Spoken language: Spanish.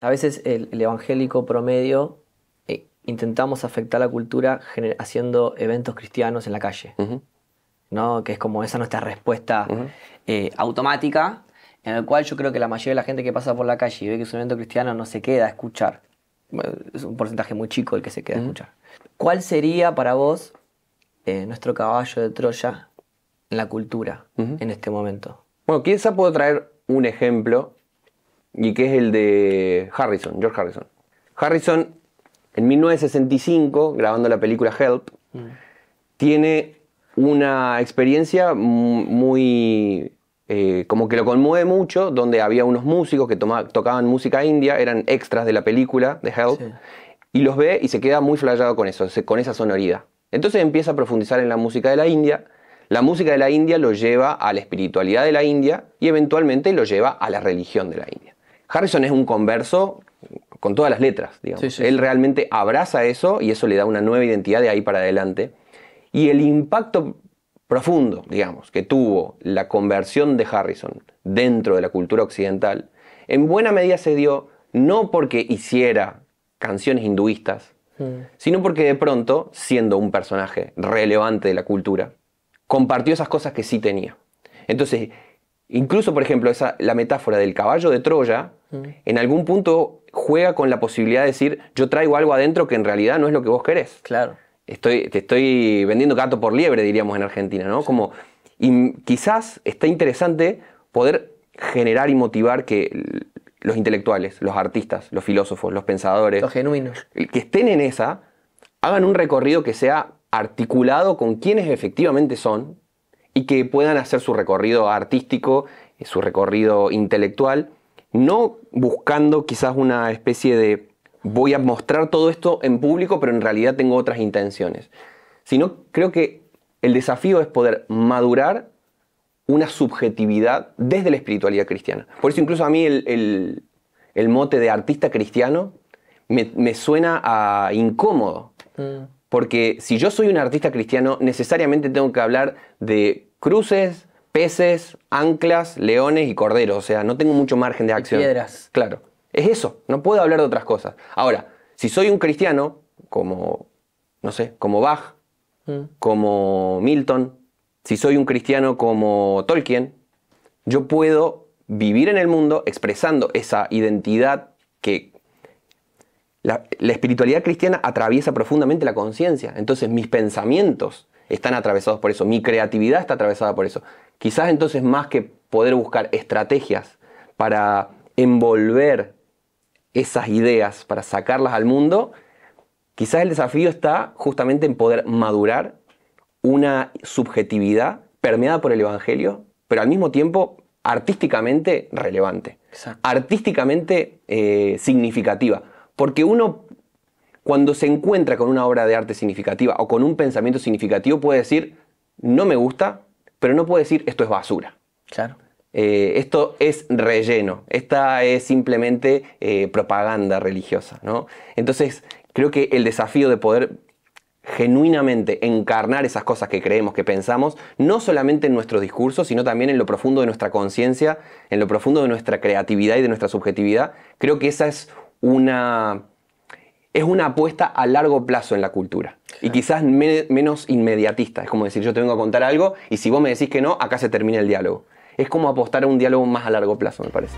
A veces el, evangélico promedio eh, intentamos afectar la cultura haciendo eventos cristianos en la calle, ¿no? que es como esa nuestra respuesta eh, automática, en el cual yo creo que la mayoría de la gente que pasa por la calle y ve que es un evento cristiano no se queda a escuchar. es un porcentaje muy chico el que se queda a escuchar. ¿Cuál sería para vos eh, nuestro caballo de Troya en la cultura en este momento? Bueno, quizá puedo traer un ejemplo y que es el de Harrison, George Harrison. Harrison, en 1965, grabando la película Help, mm. tiene una experiencia muy... Eh, como que lo conmueve mucho, donde había unos músicos que tocaban música india, eran extras de la película de Help, y los ve y se queda muy flayado con eso, con esa sonoridad. Entonces empieza a profundizar en la música de la India, la música de la India lo lleva a la espiritualidad de la India y eventualmente lo lleva a la religión de la India. Harrison es un converso con todas las letras, digamos. Él realmente abraza eso y eso le da una nueva identidad de ahí para adelante. Y el impacto profundo, digamos, que tuvo la conversión de Harrison dentro de la cultura occidental, en buena medida se dio no porque hiciera canciones hinduistas, mm. sino porque de pronto, siendo un personaje relevante de la cultura, compartió esas cosas que sí tenía. Entonces, Incluso, por ejemplo, esa, la metáfora del caballo de Troya, mm. en algún punto juega con la posibilidad de decir, yo traigo algo adentro que en realidad no es lo que vos querés. Claro. Estoy, te estoy vendiendo gato por liebre, diríamos en Argentina, ¿no? Como, y quizás está interesante poder generar y motivar que los intelectuales, los artistas, los filósofos, los pensadores, los genuinos, que estén en esa, hagan un recorrido que sea articulado con quienes efectivamente son, y que puedan hacer su recorrido artístico, eh, su recorrido intelectual, no buscando quizás una especie de voy a mostrar todo esto en público, pero en realidad tengo otras intenciones, sino creo que el desafío es poder madurar una subjetividad desde la espiritualidad cristiana. Por eso incluso a mí el, el, mote de artista cristiano me, suena a incómodo. Mm. Porque si yo soy un artista cristiano, necesariamente tengo que hablar de cruces, peces, anclas, leones y corderos. O sea, no tengo mucho margen de acción. piedras. Claro. Es eso. No puedo hablar de otras cosas. Ahora, si soy un cristiano, como, no sé, como Bach, mm. como Milton, si soy un cristiano como Tolkien, yo puedo vivir en el mundo expresando esa identidad que la, espiritualidad cristiana atraviesa profundamente la conciencia, entonces mis pensamientos están atravesados por eso, mi creatividad está atravesada por eso. Quizás entonces más que poder buscar estrategias para envolver esas ideas, para sacarlas al mundo, quizás el desafío está justamente en poder madurar una subjetividad permeada por el Evangelio, pero al mismo tiempo artísticamente relevante, artísticamente eh, significativa. Porque uno, cuando se encuentra con una obra de arte significativa o con un pensamiento significativo, puede decir, no me gusta, pero no puede decir, esto es basura. Claro. Eh, esto es relleno, esta es simplemente eh, propaganda religiosa. ¿no? Entonces, creo que el desafío de poder genuinamente encarnar esas cosas que creemos, que pensamos, no solamente en nuestros discursos, sino también en lo profundo de nuestra conciencia, en lo profundo de nuestra creatividad y de nuestra subjetividad. Creo que esa es una, es una apuesta a largo plazo en la cultura. Y quizás menos inmediatista. Es como decir, yo te vengo a contar algo y si vos me decís que no, acá se termina el diálogo. Es como apostar a un diálogo más a largo plazo, me parece.